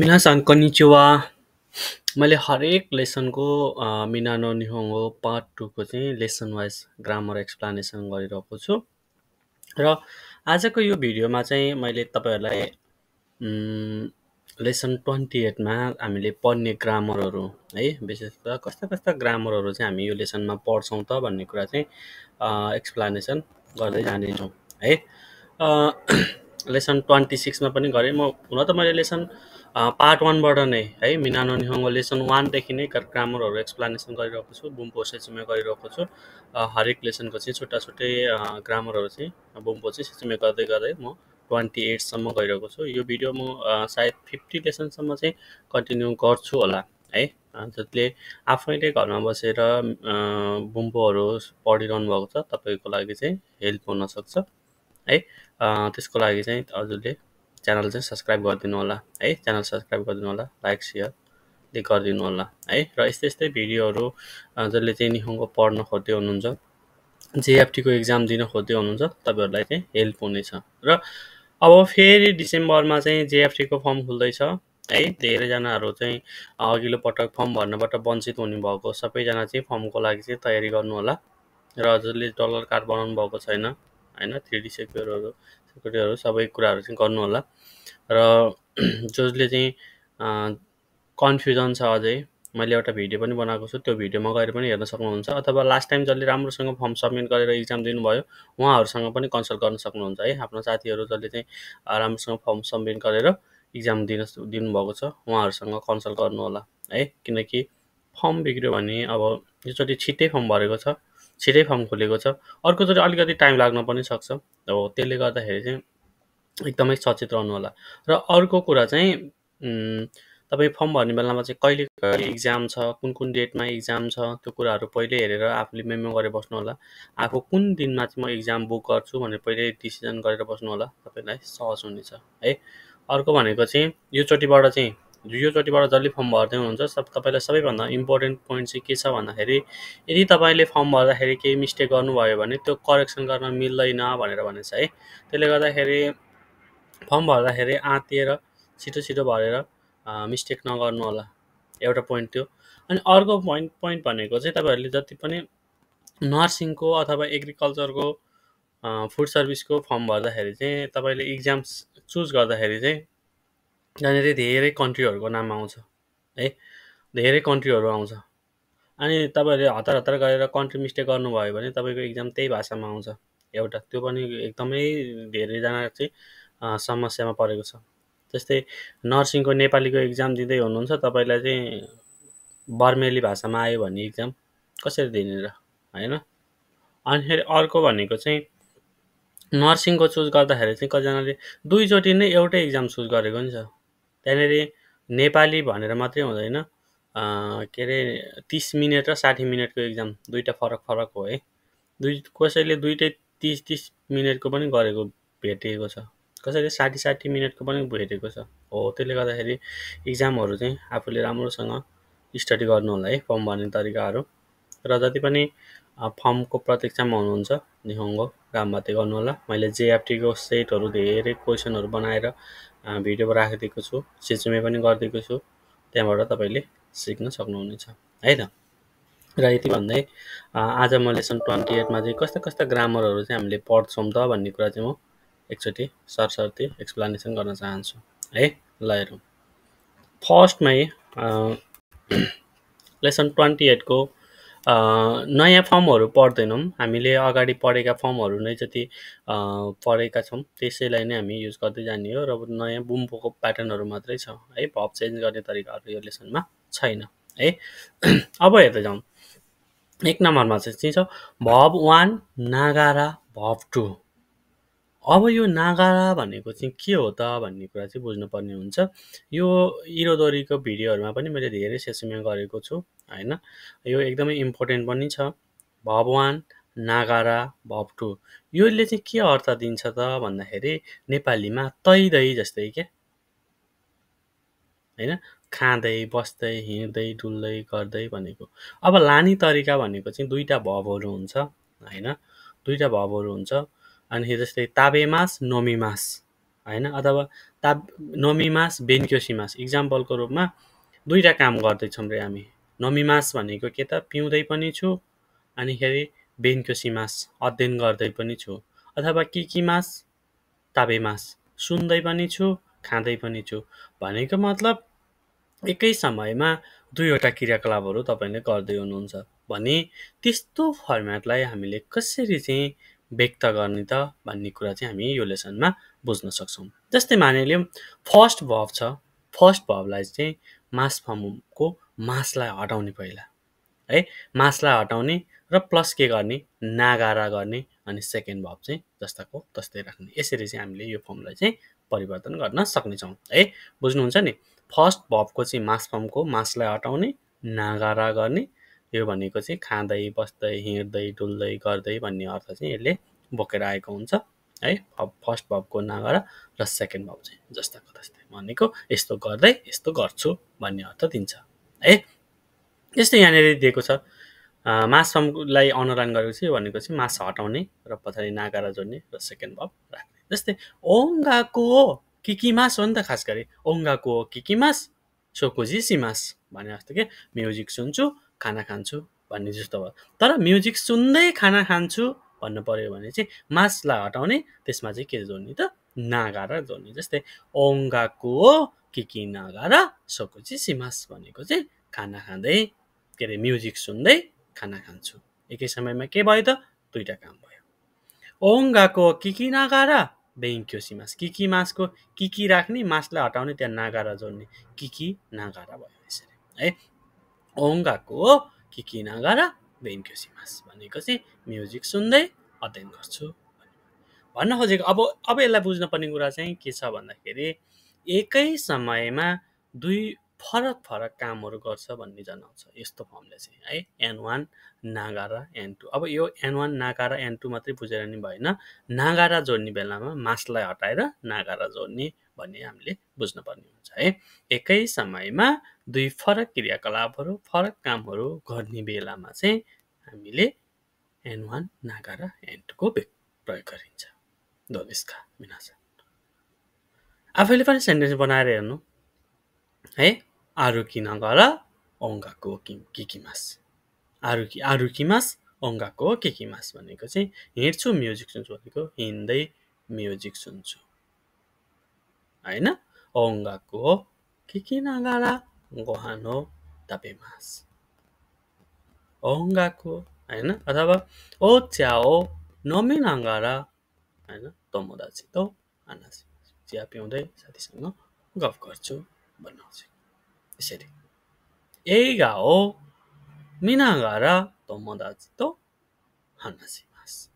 मिनासान कनिचिवा मैले हरेक लेसनको मिना मिनानो निहोङ्गो पार्ट टूको चाहिँ लेसन वाइज ग्रामर एक्सप्लानेसन गरिरहेको छु र आजको यो भिडियोमा चाहिँ मैले तपाईँहरूलाई लेसन ट्वेन्टी एटमा हामीले पढ्ने ग्रामरहरू है विशेष त कस्ता कस्ता ग्रामरहरू चाहिँ हामी यो लेसनमा पढ्छौँ त भन्ने कुरा चाहिँ एक्सप्लानेसन गर्दै जानेछौँ है लेसन ट्वेन्टी सिक्समा पनि गरेँ म हुन त मैले लेसन पार्ट वानबाट नै है मिनानो निहङ्गो लेसन वानदेखि नै ग्रामरहरू एक्सप्लानेसन गरिरहेको छु बुम्पो सेचुमे गरिरहेको छु हरेक लेसनको चाहिँ छुट्टा छुट्टै ग्रामरहरू चाहिँ बुम्पो चाहिँ सेचुमे गर्दै गर्दै म ट्वेन्टी एटसम्म गइरहेको छु यो भिडियो म सायद फिफ्टी लेसनसम्म चाहिँ कन्टिन्यू गर्छु होला है जसले आफैले घरमा बसेर बुम्पोहरू पढिरहनु भएको छ तपाईँको लागि चाहिँ हेल्प हुनसक्छ है त्यसको लागि चाहिँ हजुरले च्यानल चाहिँ सब्सक्राइब गरिदिनु होला है च्यानल सब्सक्राइब गरिदिनु होला लाइक सेयरले गरिदिनु होला है र यस्तै यस्तै भिडियोहरू जसले चाहिँ निखुङको पढ्न खोज्दै हुनुहुन्छ जेएफटीको इक्जाम दिन खोज्दै हुनुहुन्छ तपाईँहरूलाई चाहिँ हेल्प हुनेछ र अब फेरि डिसेम्बरमा चाहिँ जेएफटीको फर्म खुल्दैछ है धेरैजनाहरू चाहिँ अघिल्लो पटक फर्म भर्नबाट वञ्चित हुने भएको सबैजना चाहिँ फर्मको लागि चाहिँ तयारी गर्नुहोला र जसले डलर कार्ड बनाउनु भएको छैन होइन थ्री डी सेक्युरहरू सेक्युरिटीहरू सबै कुराहरू चाहिँ गर्नु होला र जसले चाहिँ कन्फ्युजन छ अझै मैले एउटा भिडियो पनि बनाएको छु त्यो भिडियोमा गएर पनि हेर्न सक्नुहुन्छ अथवा लास्ट टाइम जसले राम्रोसँग फर्म सब्मिट गरेर इक्जाम दिनुभयो उहाँहरूसँग पनि कन्सल्ट गर्न सक्नुहुन्छ है आफ्नो साथीहरू जसले चाहिँ राम्रोसँग फर्म सब्मिट गरेर इक्जाम दिन दिनुभएको छ उहाँहरूसँग कन्सल्ट गर्नुहोला है किनकि फर्म बिग्रियो भने अब एकचोटि छिट्टै फर्म भरेको छ छिटै फर्म खोलेको छ अर्कोचोटि अलिकति टाइम लाग्न पनि सक्छ हो त्यसले गर्दाखेरि चाहिँ एकदमै सचेत रहनु होला र अर्को कुरा चाहिँ तपाईँ फर्म भर्ने बेलामा चाहिँ कहिले इक्जाम छ कुन कुन डेटमा इक्जाम छ त्यो कुराहरू पहिल्यै हेरेर आफूले मेमो गरेर बस्नु होला आफू कुन दिनमा चाहिँ म इक्जाम बुक गर्छु भनेर पहिले डिसिजन गरेर बस्नु होला तपाईँलाई सहज हुनेछ है अर्को भनेको चाहिँ योचोटिबाट चाहिँ दुईचोटिबाट जसले फर्म भर्दै हुनुहुन्छ सब तपाईँलाई सबैभन्दा इम्पोर्टेन्ट पोइन्ट चाहिँ के छ भन्दाखेरि यदि तपाईँले फर्म भर्दाखेरि केही मिस्टेक गर्नुभयो भने त्यो करेक्सन गर्न मिल्दैन भनेर भनेछ है त्यसले गर्दाखेरि फर्म भर्दाखेरि आँतिएर छिटो छिटो भरेर मिस्टेक नगर्नु होला एउटा पोइन्ट त्यो अनि अर्को पोइन्ट पोइन्ट भनेको चाहिँ तपाईँहरूले जति पनि नर्सिङको अथवा एग्रिकल्चरको फुड सर्भिसको फर्म भर्दाखेरि चाहिँ तपाईँले इक्जाम्स चुज गर्दाखेरि चाहिँ जहाँनिर धेरै कन्ट्रीहरूको नाम आउँछ है धेरै कन्ट्रीहरू आउँछ अनि तपाईँहरूले हतार हतार गरेर कन्ट्री मिस्टेक गर्नुभयो भने तपाईँको एक्जाम त्यही भाषामा आउँछ एउटा त्यो पनि एकदमै धेरैजना चाहिँ समस्यामा परेको छ जस्तै नर्सिङको नेपालीको एक्जाम दिँदै हुनुहुन्छ तपाईँलाई चाहिँ बर्मेली भाषामा आयो भने एक्जाम कसरी दिने र होइन अनि फेरि अर्को भनेको चाहिँ नर्सिङको चुज गर्दाखेरि चाहिँ कतिजनाले दुईचोटि नै एउटै एक्जाम चुज गरेको नि छ त्यहाँनिर नेपाली भनेर मात्रै हुँदैन के अरे तिस मिनट र साठी मिनटको इक्जाम दुइटा फरक फरक हो है दुई कसैले दुइटै तिस तिस मिनटको पनि गरेको भेटिएको छ कसैले साठी साठी मिनटको पनि भेटेको छ हो त्यसले गर्दाखेरि इक्जामहरू चाहिँ आफूले राम्रोसँग स्टडी गर्नु होला है फर्म भर्ने तरिकाहरू र जति पनि फर्मको प्रतीक्षामा हुनुहुन्छ निहोङ्गो काम गर्नु होला मैले जेएफटीको सेटहरू धेरै क्वेसनहरू बनाएर भिडियो राखिदिएको छु सिचुमे पनि गरिदिएको छु त्यहाँबाट तपाईँले सिक्न सक्नुहुनेछ है त र यति भन्दै आज म लेसन ट्वेन्टी एटमा चाहिँ कस्ता कस्ता ग्रामरहरू चाहिँ हामीले पढ्छौँ त भन्ने कुरा चाहिँ म एकचोटि सरसर्ती एक्सप्लेनेसन गर्न चाहन्छु है ल हेरौँ फर्स्टमै लेसन ट्वेन्टी एटको नयाँ फर्महरू पढ्दैनौँ हामीले अगाडि पढेका फर्महरू नै जति पढेका छौँ त्यसैलाई नै हामी युज गर्दै जाने हो र नयाँ बुम्बोको प्याटर्नहरू मात्रै छ है भब चेन्ज गर्ने तरिकाहरू यो लेसनमा छैन है अब हेर्दै जाउँ एक नम्बरमा चाहिँ के छ भब वान नागारा भब टू अब यो नागारा भनेको चाहिँ के हो त भन्ने कुरा चाहिँ बुझ्नुपर्ने हुन्छ यो इरोदोरीको भिडियोहरूमा पनि मैले धेरै सेसनमा गरेको छु होइन यो एकदमै इम्पोर्टेन्ट पनि छ वान नागारा भप्टु यसले चाहिँ के अर्थ दिन्छ त भन्दाखेरि नेपालीमा तैदै जस्तै क्या होइन खाँदै बस्दै हिँड्दै डुल्दै गर्दै भनेको अब लाने तरिका भनेको चाहिँ दुईवटा भवहरू हुन्छ होइन दुईवटा भवहरू हुन्छ अनि जस्तै ताबे मास नमी मास होइन अथवा ता नमी मास बेनक्योसी मास इक्जाम्पलको रूपमा दुईवटा काम गर्दैछौँ रे हामी नमी मास भनेको के त पिउँदै पनि छु अनिखेरि बेनक्योसी मास अध्ययन गर्दै पनि छु अथवा के कि मास ताबे मास सुन्दै पनि छु खाँदै पनि छु भनेको मतलब एकै समयमा दुईवटा क्रियाकलापहरू तपाईँले गर्दै हुनुहुन्छ भने त्यस्तो फर्मेटलाई हामीले कसरी चाहिँ व्यक्त गर्ने त भन्ने कुरा चाहिँ हामी यो लेसनमा बुझ्न सक्छौँ जस्तै मानिलियौँ फर्स्ट भव छ फर्स्ट भवलाई चाहिँ मास फर्मको मासलाई हटाउने पहिला है मासलाई हटाउने र प्लस के गर्ने नागारा गर्ने अनि सेकेन्ड भव चाहिँ जस्ताको तस्तै राख्ने यसरी चाहिँ हामीले यो फर्मलाई चाहिँ परिवर्तन गर्न सक्नेछौँ है बुझ्नुहुन्छ नि फर्स्ट भवको चाहिँ मास फर्मको मासलाई हटाउने नागारा गर्ने यो भनेको चाहिँ खाँदै बस्दै हिँड्दै डुल्दै गर्दै भन्ने अर्थ चाहिँ यसले बोकेर आएको हुन्छ है फर्स्ट भबको नगर र सेकेन्ड भब चाहिँ जस्ताको तस्तै भनेको यस्तो गर्दै यस्तो गर्छु भन्ने अर्थ दिन्छ है यस्तै यहाँनिर दिएको छ मासलाई अनुदान गरेको चाहिँ भनेको चाहिँ मास हटाउने र पछाडि नागारा जोड्ने र सेकेन्ड भब राख्ने जस्तै ओङ्गाको मास हो नि त खास गरी ओङ्गाको किकिमास सोकोजी सिमास भने जस्तो के म्युजिक सुन्छु खाना खान्छु भन्ने जस्तो भयो तर म्युजिक सुन्दै खाना खान्छु भन्नु पऱ्यो भने चाहिँ मासलाई हटाउने त्यसमा चाहिँ के जोड्ने त नागारा जोड्ने जस्तै ओङ्गाको के कि सोको चाहिँ सिमास भनेको चाहिँ खाना खाँदै के अरे म्युजिक सुन्दै खाना खान्छु एकै समयमा के भयो त दुईवटा काम भयो ओङ्गाको किकी नागारा बेङ्क्यो सिमास किकी मासको किकी राख्ने मासलाई हटाउने त्यहाँ नागारा जोड्ने किकी नागारा भयो यसरी है 音楽を聴きながら勉強します。भनेपछि म्युजिक सुन्दै अध्ययन गर्छु भन्न खोजेको अब अब यसलाई बुझ्नुपर्ने कुरा चाहिँ के छ भन्दाखेरि एकै समयमा दुई फरक फरक कामहरू गर्छ भन्ने जनाउँछ यस्तो फर्मले चाहिँ है एन वान र एन टू अब यो एन वान र एन टू मात्रै बुझेर नि भएन नागारा जोड्ने बेलामा मासलाई हटाएर नागारा जोड्ने भन्ने हामीले बुझ्नुपर्ने हुन्छ है एकै समयमा दुई फरक क्रियाकलापहरू फरक कामहरू गर्ने बेलामा चाहिँ हामीले एन वान नागा र एन प्रयोग गरिन्छ दोस्का विनाशन आफैले पनि सेन्टेन्स बनाएर हेर्नु है आरुकी नगर ओङ्गाको किकिमास आरुकी आरुकिमास ओङ्गाको मास भनेको चाहिँ हिँड्छु म्युजिक सुन्छु भनेको हिँड्दै म्युजिक सुन्छु あれな、音楽を聴きながらご飯を食べます。音楽を、あれな、あえば、お茶を飲みながら、あれな、友達と話します。じゃあ、ぴょんで、ささんが、ガフカチュバナシ。映画を見ながら友達と話します。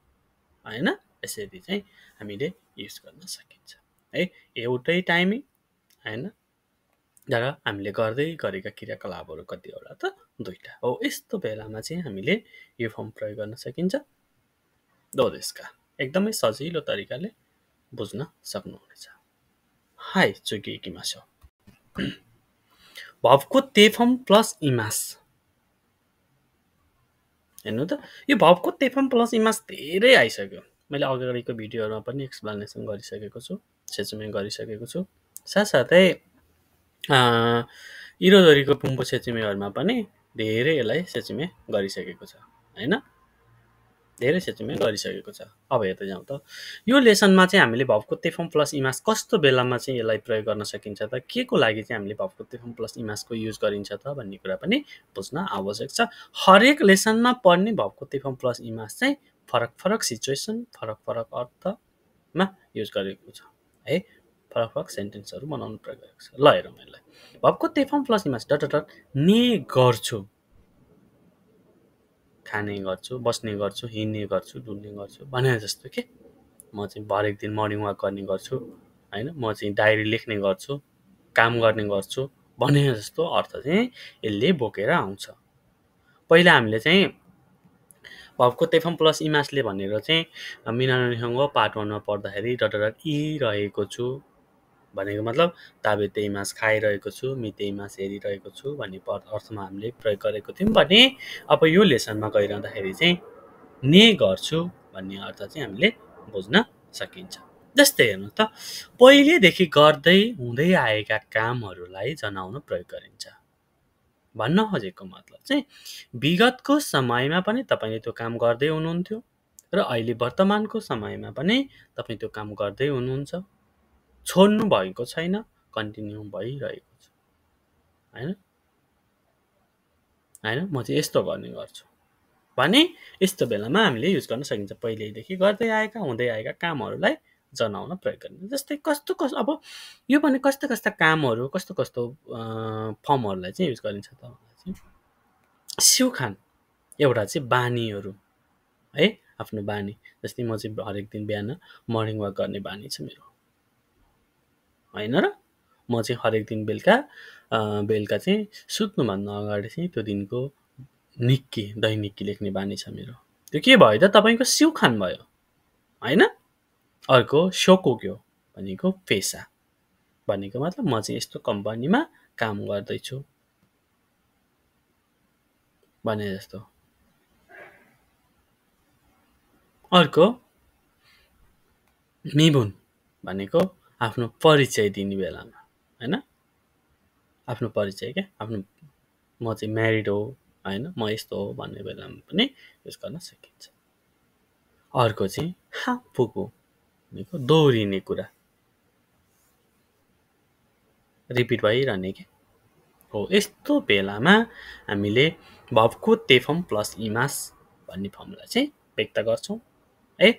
あれな、s d ン、アミで、ユースカサ先チャ。है एउटै टाइमिङ होइन तर हामीले गर्दै गरेका क्रियाकलापहरू कतिवटा त दुईवटा हो यस्तो बेलामा चाहिँ हामीले यो फर्म प्रयोग गर्न सकिन्छ दोदेशका एकदमै सजिलो तरिकाले बुझ्न सक्नुहुनेछ हाई चुकी इमास हो भवको तेफम प्लस इमास हेर्नु त यो भवको तेफम प्लस इमास धेरै आइसक्यो मैले अगाडिको भिडियोहरूमा पनि एक्सप्लेनेसन गरिसकेको छु सेचुमेन गरिसकेको छु साथसाथै इरोधरीको पुम्पो छेचिमेहरूमा पनि धेरै यसलाई सेचुमे गरिसकेको छ होइन धेरै सेचिमे गरिसकेको छ अब हेर्दै जाउँ त यो लेसनमा चाहिँ हामीले भवकुत्ते फर्म प्लस इमास कस्तो बेलामा चाहिँ यसलाई प्रयोग गर्न सकिन्छ त के को लागि चाहिँ हामीले भवकुत्ते फर्म प्लस इमासको युज गरिन्छ त भन्ने कुरा पनि बुझ्न आवश्यक छ हरेक लेसनमा पढ्ने भवकुत्ते फर्म प्लस इमास चाहिँ फरक फरक सिचुएसन फरक फरक अर्थमा युज गरेको छ है फरक फरक सेन्टेन्सहरू बनाउनु प्रयोग छ ल हेरौँ यसलाई भक्को तेफाम फ्लसिमास डट डट ने गर्छु खाने गर्छु बस्ने गर्छु हिँड्ने गर्छु डुल्ने गर्छु भने जस्तो के म चाहिँ हरेक दिन मर्निङ वाक गर्ने गर्छु होइन म चाहिँ डायरी लेख्ने गर्छु काम गर्ने गर्छु भने जस्तो अर्थ चाहिँ यसले बोकेर आउँछ पहिला हामीले चाहिँ भवको तेफम प्लस इमासले भनेको चाहिँ मिनारायणसँग पार्ट वानमा पढ्दाखेरि डट इ रहेको छु भनेको मतलब ताबे त्यही मास खाइरहेको छु त्यही मास हेरिरहेको छु भन्ने अर्थमा हामीले प्रयोग गरेको थियौँ भने अब यो लेसनमा गइरहँदाखेरि चाहिँ ने गर्छु भन्ने अर्थ चाहिँ हामीले बुझ्न सकिन्छ जस्तै हेर्नु त पहिलेदेखि गर्दै हुँदै आएका कामहरूलाई जनाउन प्रयोग गरिन्छ भन्न खोजेको मतलब चाहिँ विगतको समयमा पनि तपाईँले त्यो काम गर्दै हुनुहुन्थ्यो र अहिले वर्तमानको समयमा पनि तपाईँ त्यो काम गर्दै हुनुहुन्छ छोड्नु भएको छैन कन्टिन्यू भइरहेको छ होइन होइन म चाहिँ यस्तो गर्ने गर्छु भने यस्तो बेलामा हामीले युज गर्न सकिन्छ पहिल्यैदेखि गर्दै आएका हुँदै आएका कामहरूलाई जनाउन प्रयोग गर्ने जस्तै कस्तो कस्तो अब यो पनि कस्ता कस्ता कामहरू कस्तो कस्तो फर्महरूलाई चाहिँ युज गरिन्छ त भन्दा चाहिँ सिउखान एउटा चाहिँ बानीहरू है आफ्नो बानी जस्तै म चाहिँ हरेक दिन बिहान मर्निङ वाक गर्ने बानी छ मेरो होइन र म चाहिँ हरेक दिन बेलुका बेलुका चाहिँ सुत्नुभन्दा अगाडि चाहिँ त्यो दिनको निक्की दैनिक्की लेख्ने बानी छ मेरो त्यो के भयो त तपाईँको सिउखान भयो होइन अर्को सोकोग्यो भनेको पेसा भनेको मतलब म चाहिँ यस्तो कम्पनीमा काम गर्दैछु भने जस्तो अर्को निबुन भनेको आफ्नो परिचय दिने बेलामा होइन आफ्नो परिचय क्या आफ्नो म चाहिँ म्यारिड हो होइन म यस्तो हो भन्ने बेलामा पनि युज गर्न सकिन्छ अर्को चाहिँ हापुको भनेको दोहोरिने कुरा रिपिट भइरहने के हो यस्तो बेलामा हामीले भवको तेफम प्लस इमास भन्ने फर्मुला चाहिँ व्यक्त गर्छौँ है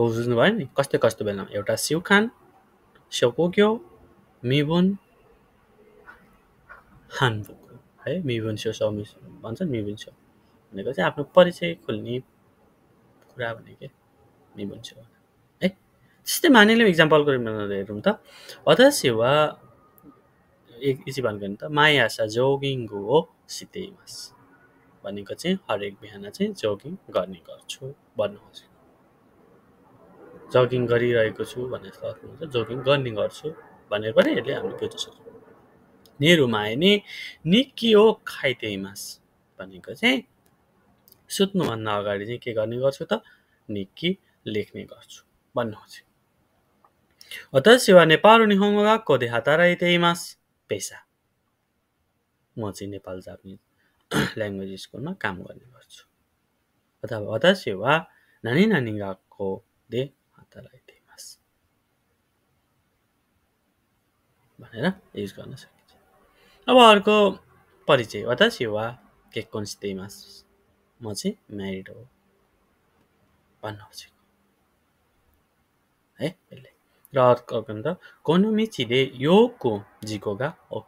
बुझ्नु भयो नि कस्तो कस्तो बेलामा एउटा खान सेउकोक्यो मिबुन हानबुक है मिबुन सेउ मिसो भन्छ मिबुन स्याउ भनेको चाहिँ आफ्नो परिचय खोल्ने कुरा भनेको है त्यस्तै 에? 진짜 많이 example हेरौँ त ta. 어다 एक इजी भन्यो भने त मायासा जोगिङ हो सितैमास भनेको चाहिँ हरेक बिहान चाहिँ जोगिङ गर्ने गर्छु भन्नु खोजेको जगिङ गरिरहेको छु भनेर सक्नुहुन्छ जगिङ गर्ने गर्छु भनेर पनि यसले हामीले बुझ्न सक्छौँ नेहरूमा आयो नि निकी हो खाइतेमास भनेको चाहिँ सुत्नुभन्दा अगाडि चाहिँ के गर्ने गर्छु त निकी लेख्ने गर्छु भन्नुहोस् अत सेवा नेपाल पेसा म चाहिँ नेपाल जापानिज ल्याङ्ग्वेज स्कुलमा काम गर्ने गर्छु अथवा अत सेवा नानी नानी गएको दे मास भनेर युज गर्न सकिन्छ अब अर्को परिचय अत सेवा के कोन्स मास म चाहिँ म्यारिड हो भन्नुहोस् है यसले र अर्को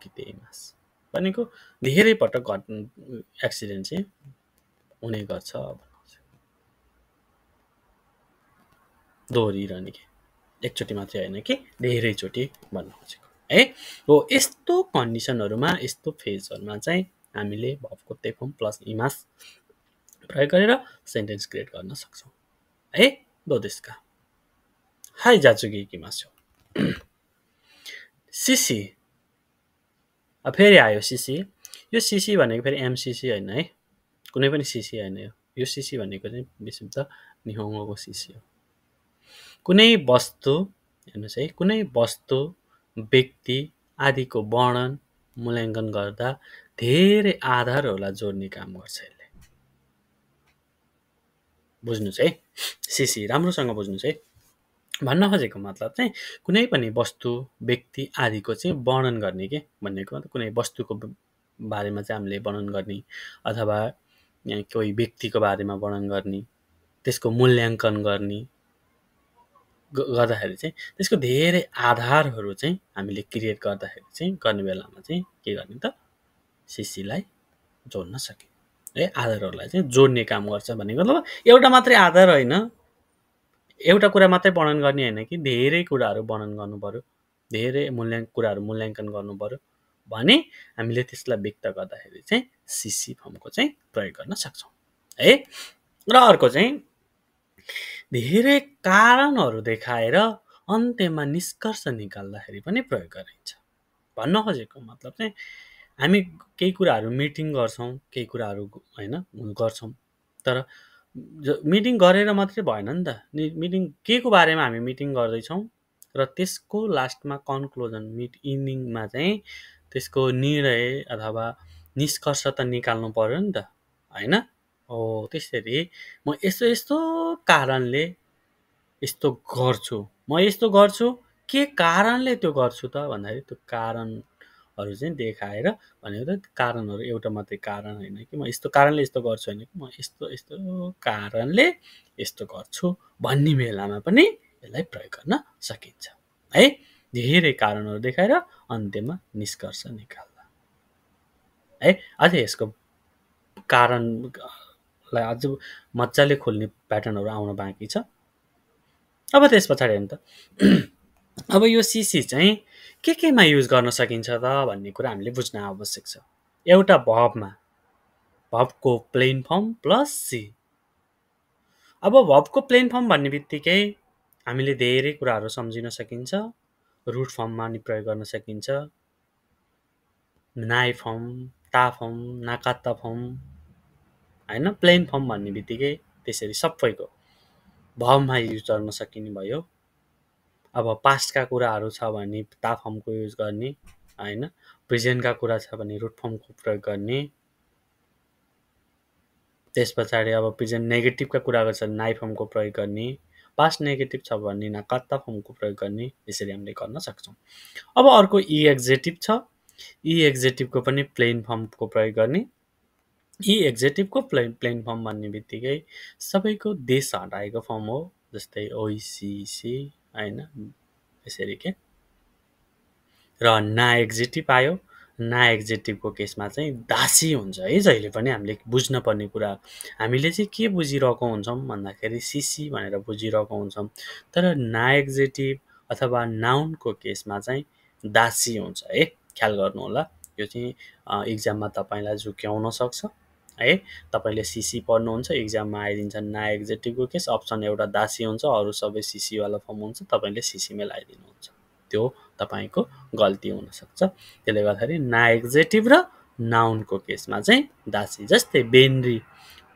भनेको धेरै पटक घट एक्सिडेन्ट चाहिँ हुने गर्छ दोहोरिरहने कि एकचोटि मात्रै होइन कि धेरैचोटि भन्नु खोजेको है हो यस्तो कन्डिसनहरूमा यस्तो फेजहरूमा चाहिँ हामीले भवको तेफोम प्लस इमास प्रयोग गरेर सेन्टेन्स क्रिएट गर्न सक्छौँ है दोदेशका はい、じゃあ次行きましょう。シシ。अब फेरि आयो सिसी यो सिसी भनेको फेरि एमसिसी होइन है कुनै पनि सिसी होइन यो यो सिसी भनेको चाहिँ त निहोङ्गोको सिसी हो कुनै वस्तु हेर्नुहोस् है कुनै वस्तु व्यक्ति आदिको वर्णन मूल्याङ्कन गर्दा धेरै आधारहरूलाई जोड्ने काम गर्छ यसले बुझ्नुहोस् है सिसी राम्रोसँग बुझ्नु चाहिँ भन्न खोजेको मतलब चाहिँ कुनै पनि वस्तु व्यक्ति आदिको चाहिँ वर्णन गर्ने के भन्ने कुरा कुनै वस्तुको बारेमा चाहिँ हामीले वर्णन गर्ने अथवा कोही व्यक्तिको बारेमा वर्णन गर्ने त्यसको मूल्याङ्कन गर्ने गर्दाखेरि चाहिँ त्यसको धेरै आधारहरू चाहिँ हामीले क्रिएट गर्दाखेरि चाहिँ गर्ने बेलामा चाहिँ के गर्ने त सिसीलाई जोड्न सके है आधारहरूलाई चाहिँ जोड्ने काम गर्छ भनेको मतलब एउटा मात्रै आधार होइन एउटा कुरा मात्रै वर्णन गर्ने होइन कि धेरै कुराहरू वर्णन गर्नु पऱ्यो धेरै मूल्याङ्क कुराहरू मूल्याङ्कन गर्नु पऱ्यो भने हामीले त्यसलाई व्यक्त गर्दाखेरि चाहिँ सिसी फर्मको चाहिँ प्रयोग गर्न सक्छौँ है र अर्को चाहिँ धेरै कारणहरू देखाएर अन्त्यमा निष्कर्ष निकाल्दाखेरि पनि प्रयोग गरिन्छ भन्न खोजेको मतलब चाहिँ हामी केही कुराहरू मिटिङ गर्छौँ केही कुराहरू होइन गर्छौँ तर मिटिङ गरेर मात्रै भएन नि त मिटिङ के को बारेमा हामी मिटिङ गर्दैछौँ र त्यसको लास्टमा कन्क्लुजन मिट इन्डिङमा चाहिँ त्यसको निर्णय अथवा निष्कर्ष त निकाल्नु पऱ्यो नि त होइन हो त्यसरी म यस्तो यस्तो कारणले यस्तो गर्छु म यस्तो गर्छु के कारणले त्यो गर्छु त भन्दाखेरि त्यो कारण हरू चाहिँ देखाएर भनेको त कारणहरू एउटा मात्रै कारण होइन कि म यस्तो कारणले यस्तो गर्छु होइन कि म यस्तो यस्तो कारणले यस्तो गर्छु भन्ने बेलामा पनि यसलाई प्रयोग गर्न सकिन्छ है धेरै कारणहरू देखाएर अन्त्यमा निष्कर्ष निकाल्दा है अझ यसको कारणलाई अझ मजाले खोल्ने प्याटर्नहरू आउन बाँकी छ अब त्यस पछाडि हेर्नु त अब यो सिसी चाहिँ के केमा युज गर्न सकिन्छ त भन्ने कुरा हामीले बुझ्न आवश्यक छ एउटा भबमा भबको प्लेन फर्म प्लस सी अब भबको प्लेन फर्म भन्ने बित्तिकै हामीले धेरै कुराहरू सम्झिन सकिन्छ रुट फर्ममा नि प्रयोग गर्न सकिन्छ नाइ फर्म ता फर्म नाकात्ता फर्म होइन प्लेन फर्म भन्ने बित्तिकै त्यसरी सबैको भवमा युज गर्न सकिने भयो अब पास्टका कुराहरू छ भने ता फर्मको युज गर्ने होइन प्रेजेन्टका कुरा छ भने रुट फर्मको प्रयोग गर्ने त्यस पछाडि अब प्रेजेन्ट नेगेटिभका कुरा गर्छ भने नाइ फर्मको प्रयोग गर्ने पास्ट नेगेटिभ छ भने कत्ता फर्मको प्रयोग गर्ने यसरी हामीले गर्न सक्छौँ अब अर्को इ एक्जेटिभ छ इ एक्जेटिभको पनि प्लेन फर्मको प्रयोग गर्ने इ एक्जेटिभको प्लेन प्लेन फर्म भन्ने बित्तिकै सबैको देश हटाएको फर्म हो जस्तै ओइसिसी होइन यसरी के र ना एक्जिटिभ आयो ना एक्जेक्टिभको केसमा चाहिँ दासी हुन्छ है जहिले पनि हामीले बुझ्न पर्ने कुरा हामीले चाहिँ के बुझिरहेको हुन्छौँ भन्दाखेरि सिसी भनेर बुझिरहेको हुन्छौँ तर ना एक्जेक्टिभ अथवा नाउनको केसमा चाहिँ दासी हुन्छ है ख्याल गर्नुहोला यो चाहिँ इक्जाममा तपाईँलाई झुक्याउन सक्छ है तपाईँले सिसी पढ्नुहुन्छ इक्जाममा आइदिन्छ नायक एक्जेक्टिभको केस अप्सन एउटा दासी हुन्छ अरू सबै सिसीवाला फर्म हुन्छ तपाईँले सिसीमेल आइदिनुहुन्छ त्यो तपाईँको गल्ती हुनसक्छ त्यसले गर्दाखेरि नायक जेटिभ र नाउनको केसमा चाहिँ दासी जस्तै बेन्ड्री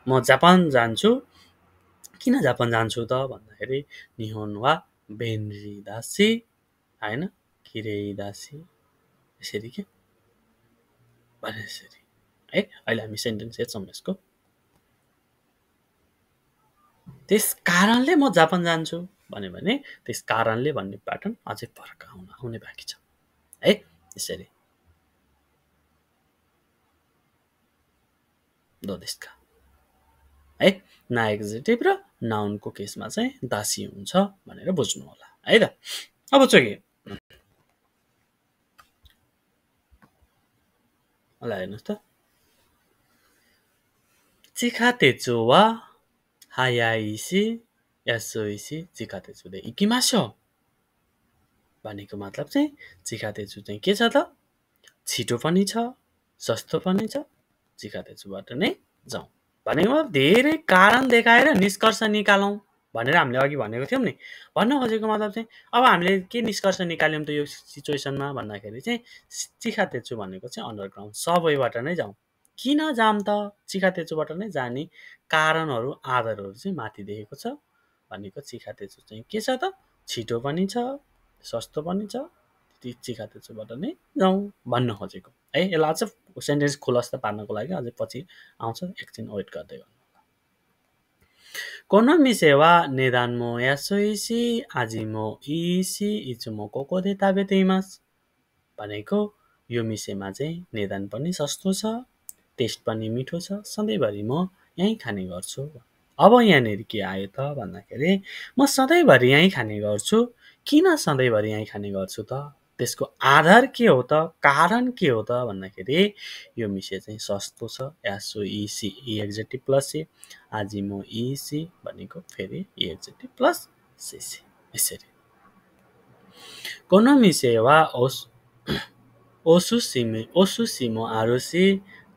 म जापान जान्छु किन जापान जान्छु त भन्दाखेरि निहोन वा बेन्ड्री दासी होइन किरेई दासी यसरी के भने यसरी है अहिले हामी सेन्टेन्स हेर्छौँ यसको त्यस कारणले म जापान जान्छु भन्यो भने त्यस कारणले भन्ने प्याटर्न अझै फरक आउन आउने बाँकी छ है यसरी है है एक्जेक्टिभ र नाउनको केसमा चाहिँ दासी हुन्छ भनेर बुझ्नु होला है त अब चाहिँ ल हेर्नुहोस् त वा भनेको मतलब चाहिँ चिका तेजु चाहिँ के छ त छिटो पनि छ सस्तो पनि छ चिका तेजुबाट नै जाउँ भनेको धेरै कारण देखाएर निष्कर्ष निकालौँ भनेर हामीले अघि भनेको थियौँ नि भन्न खोजेको मतलब चाहिँ अब हामीले के निष्कर्ष निकाल्यौँ त यो सिचुएसनमा भन्दाखेरि चाहिँ चिखा भनेको चाहिँ अन्डरग्राउन्ड सबैबाट नै जाउँ किन जाम त चिखातेचोबाट नै जाने कारणहरू आधारहरू चाहिँ माथि देखेको छ भनेको चिखातेचो चाहिँ के छ त छिटो पनि छ सस्तो पनि छ ती चिखातेचोबाट नै जाउँ भन्न खोजेको है यसलाई अझ सेन्टेन्स खुलस्त पार्नको लागि अझै पछि आउँछ एकछिन वेट गर्दै गर्नु निदान म म म आज इसी को भनेको यो मिसेमा चाहिँ निदान पनि सस्तो छ टेस्ट पनि मिठो छ सधैँभरि म यहीँ खाने गर्छु अब यहाँनिर के आयो त भन्दाखेरि म सधैँभरि यहीँ खाने गर्छु किन सधैँभरि यहीँ खाने गर्छु त त्यसको आधार के हो त कारण के हो त भन्दाखेरि यो मिसे चाहिँ सस्तो छ एसओ इसी एक्जेटिभ प्लस सी आज म इसी e भनेको फेरि इएक्जेक्टिभ प्लस सिसी यसरी कोनो मिसे वा ओस ओसु ओसुसिमे ओसुसिमो आरोसी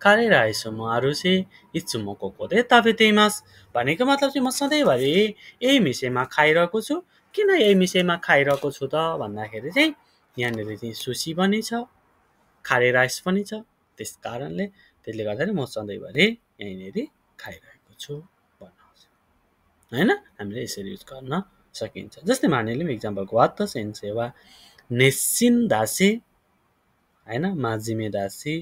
भनेको मतलब चाहिँ म सधैँभरि यही मिसेमा खाइरहेको छु किन यही मिसेमा खाइरहेको छु त भन्दाखेरि चाहिँ यहाँनिर चाहिँ सुसी पनि छ खारे राइस पनि छ त्यस कारणले त्यसले गर्दाखेरि म सधैँभरि यहीँनिर खाइरहेको छु भन्नुहोस् होइन हामीले यसरी युज गर्न सकिन्छ जस्तै मानिलिउँ पनि इक्जाम्पलको वा त सेन्सेवा नेसिन दासी होइन माझिमे दासी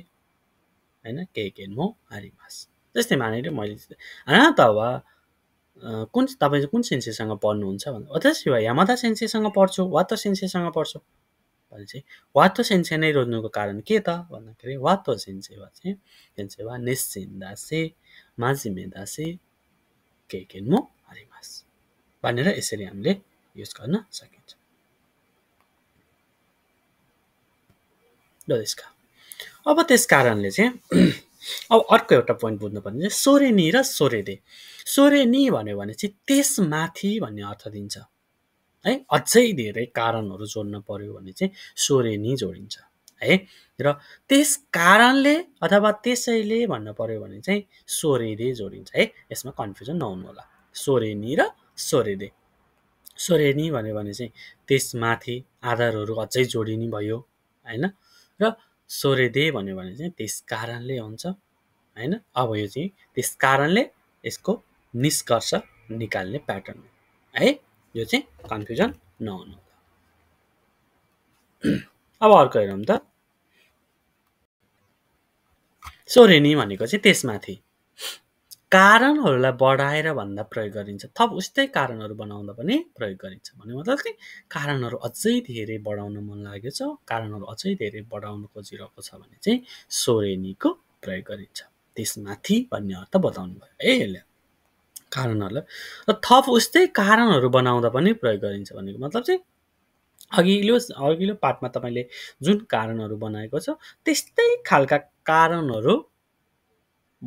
होइन केही त्यस्तै मानेर मैले हाना त वा कुन तपाईँ कुन सेन्सेसँग पढ्नुहुन्छ भन्दा अथवा वा म त सेन्सेसँग पढ्छु वा त सेन्सेसँग पढ्छु भने चाहिँ वा त सेन्से नै रोज्नुको कारण के त भन्दाखेरि वा त सेन्से वा चाहिँ सेन्से वा माझिमे दासे के के मो भनेर यसरी हामीले युज गर्न सकिन्छ ल यसका अब त्यस कारणले चाहिँ अब अर्को एउटा पोइन्ट बुझ्नु चाहिँ सोरेनी र सोरेदे सोरेनी भन्यो भने चाहिँ त्यसमाथि भन्ने अर्थ दिन्छ है अझै धेरै कारणहरू जोड्नु पर्यो भने चाहिँ सोरेनी जोडिन्छ है र त्यस कारणले अथवा त्यसैले भन्नु पर्यो भने चाहिँ सोरेदे जोडिन्छ है यसमा कन्फ्युजन नहुनु होला सोरेनी र सोरेदे सोरेनी भन्यो भने चाहिँ त्यसमाथि आधारहरू अझै जोडिने भयो होइन र सोरेदे भन्यो भने चाहिँ त्यस कारणले हुन्छ होइन अब यो चाहिँ त्यस कारणले यसको निष्कर्ष निकाल्ने प्याटर्न हो है यो चाहिँ कन्फ्युजन नहुनु अब अर्को हेरौँ त सोरेनी भनेको चाहिँ त्यसमाथि कारणहरूलाई बढाएर भन्दा प्रयोग गरिन्छ थप उस्तै कारणहरू बनाउँदा पनि प्रयोग गरिन्छ भन्ने मतलब चाहिँ कारणहरू अझै धेरै बढाउन मन लागेको छ कारणहरू अझै धेरै बढाउन खोजिरहेको छ भने चाहिँ सोरेनीको प्रयोग गरिन्छ त्यसमाथि भन्ने अर्थ बताउनु भयो है यसले कारणहरूलाई र थप उस्तै कारणहरू बनाउँदा पनि प्रयोग गरिन्छ भनेको मतलब चाहिँ अघिल्लो अघिल्लो पाठमा तपाईँले जुन कारणहरू बनाएको छ त्यस्तै खालका कारणहरू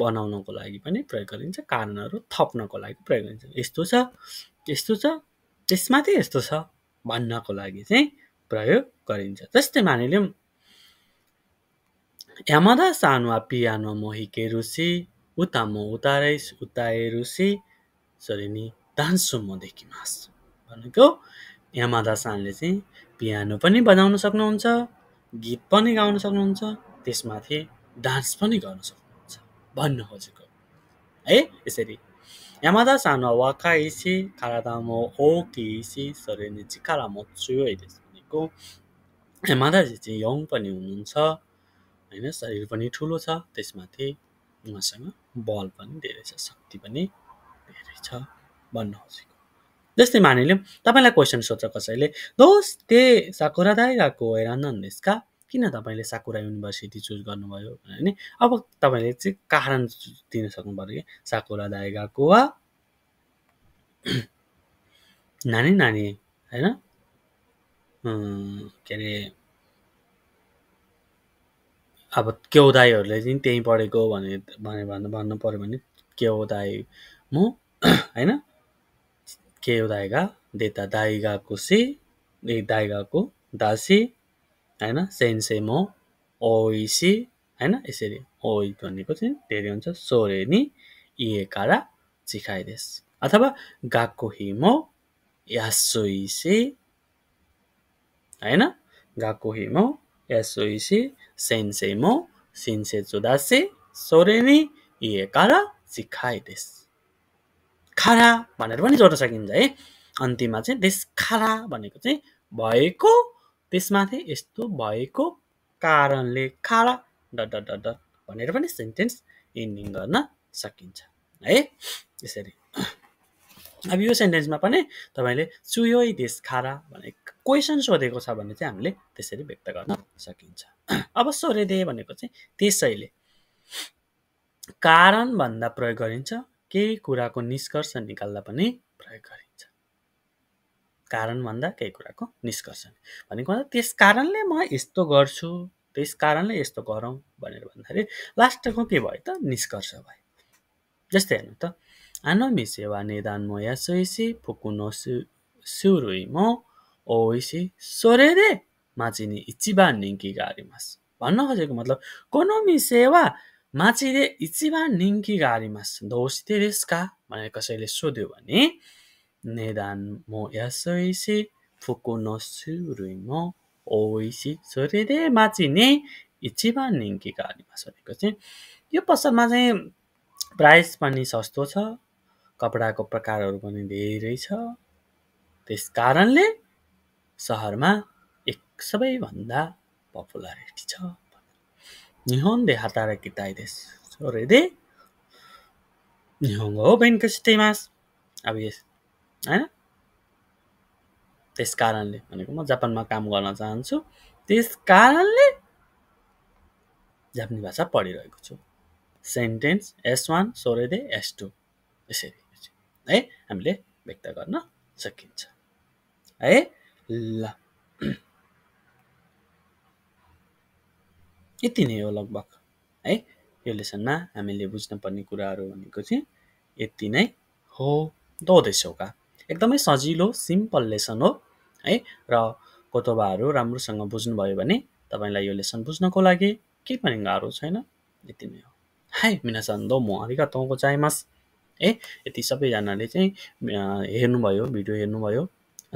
बनाउनको लागि पनि प्रयोग गरिन्छ कारणहरू थप्नको लागि प्रयोग गरिन्छ यस्तो छ यस्तो छ त्यसमाथि यस्तो छ भन्नको लागि चाहिँ प्रयोग गरिन्छ जस्तै मानिलिउँ यमदा सानुवा पियानो मोहिके रुसी उता म उतारैस उताए रुसी सरी नि दान्सु म देखिमास भनेको यामादा सानले चाहिँ पियानो पनि बजाउन सक्नुहुन्छ गीत पनि गाउन सक्नुहुन्छ त्यसमाथि डान्स पनि गर्न सक्नुहुन्छ भन्न खोजेको है यसरी यसरी 山田さんは若いし、体も大きいし、それに力も強いです भनेको 山田 जी चाहिँ यङ पनि हुनुहुन्छ होइन शरीर पनि ठुलो छ त्यसमाथि उहाँसँग बल पनि धेरै छ शक्ति पनि धेरै छ भन्न खोजेको जस्तै मानिलिउँ तपाईँलाई क्वेसन सोध्छ कसैले दोस्त त्यही साकुरा दाइगाको हेरान देशका किन तपाईँले साकुरा युनिभर्सिटी चुज गर्नुभयो होइन अब तपाईँले चाहिँ कारण दिन सक्नु पऱ्यो कि साकुरा दाएगा वा नानी नानी होइन के अरे अब दाईहरूले चाहिँ त्यहीँ पढेको भने भने भन्नु भन्नु पऱ्यो भने केउदाई म होइन केउदाएगा देता दाइगाको से दाइगाको दासी होइन सेन्सेमो ओइसी होइन यसरी ओइ भनेको चाहिँ धेरै हुन्छ सोरे नि इएकारा चिखाइदेस अथवा गाको हिमो यासोइसी होइन गाको हिमो यासोइसी सेन्सेमो सिन्से चुदासी सोरे नि इएकारा चिखाइदेस खारा भनेर पनि जोड्न सकिन्छ है अन्तिममा चाहिँ देश खारा भनेको चाहिँ भएको त्यसमाथि यस्तो भएको कारणले खाडा डट डट डट डट भनेर पनि सेन्टेन्स इन्डिङ गर्न सकिन्छ है यसरी अब यो सेन्टेन्समा पनि तपाईँले चुयोइ देश खाडा भने क्वेसन सोधेको छ भने चाहिँ हामीले त्यसरी व्यक्त गर्न सकिन्छ अब सोरे दे भनेको चाहिँ त्यसैले कारणभन्दा प्रयोग गरिन्छ केही कुराको निष्कर्ष निकाल्दा पनि प्रयोग गरिन्छ कारणभन्दा केही कुराको निष्कर्ष भनेको भन्दा त्यस कारणले म यस्तो गर्छु त्यस कारणले यस्तो गरौँ भनेर भन्दाखेरि लास्टको के भयो त निष्कर्ष भयो जस्तै हेर्नु त आनमी सेवा निदान म यासोइसी फुकुनो सु सुरुई म ओइसी माचिने इच्छी बा निङ्की गाडीमास भन्न खोजेको मतलब कोनोमी सेवा माचिरे इचिबा निङ्की गाडीमास दोस्ते रेस्का भनेर कसैले सोध्यो भने नेदान दे अनिमा यो पसलमा चाहिँ प्राइस पनि सस्तो छ कपडाको प्रकारहरू पनि धेरै छ त्यस कारणले सहरमा एक सबैभन्दा पपुलारिटी छ 日本で働きたいです。それで、日本語を勉強しています。アビです。होइन त्यस कारणले भनेको म जापानमा काम गर्न चाहन्छु त्यस कारणले जापानी भाषा पढिरहेको छु सेन्टेन्स एस वान सोरेदे एस टू यसरी है हामीले व्यक्त गर्न सकिन्छ है ल यति नै हो लगभग है यो लेसनमा हामीले बुझ्नुपर्ने कुराहरू भनेको चाहिँ यति नै हो दोहोदैछौका एकदमै सजिलो सिम्पल लेसन हो है र कोतोबाहरू राम्रोसँग बुझ्नुभयो भने तपाईँलाई यो लेसन बुझ्नको लागि केही पनि गाह्रो छैन यति नै हो है मिनासान दो म हरिका तँको चाइमास है यति सबैजनाले चाहिँ हेर्नुभयो भिडियो हेर्नुभयो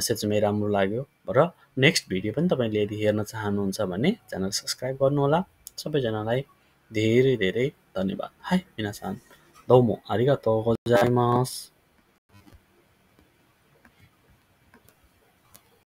सेचुमै राम्रो लाग्यो र नेक्स्ट भिडियो पनि तपाईँले यदि हेर्न चाहनुहुन्छ भने च्यानल सब्सक्राइब गर्नुहोला सबैजनालाई धेरै धेरै धन्यवाद है मिनासान दो म हरिका तँको जाइमास